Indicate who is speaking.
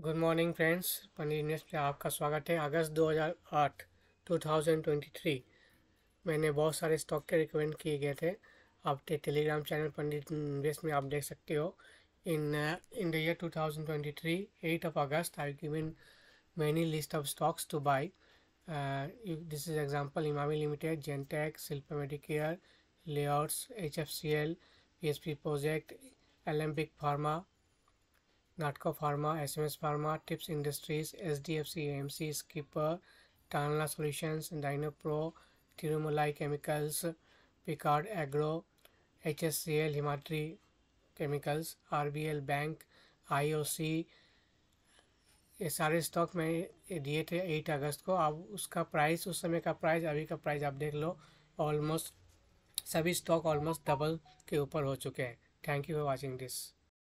Speaker 1: good morning friends Paneer news पे आपका स्वागत है अगस्त 2008 2023 मैंने बहुत सारे स्टॉक के रिकमेंड किए गए थे आपके टेलीग्राम चैनल पंडित इन्वेस्ट में आप देख सकते हो in in the year 2023 thousand of August I given many list of stocks to buy this is example Emami limited Gentech Shilpa Medicare layouts H F C L P S P project Alembic pharma Natco pharma S M S pharma tips industries H D F C M C skipper Tanla solutions dyno pro Tirumalai chemicals Picard agro H S C L Himadri chemicals R B L bank I O C ये सारे stock मैंने दिए थे eight अगस्त को अब उसका price उस समय का प्राइस अभी का प्राइस आप देख लो ऑलमोस्ट सभी स्टॉक ऑलमोस्ट डबल के ऊपर हो चुके हैं thank you for watching this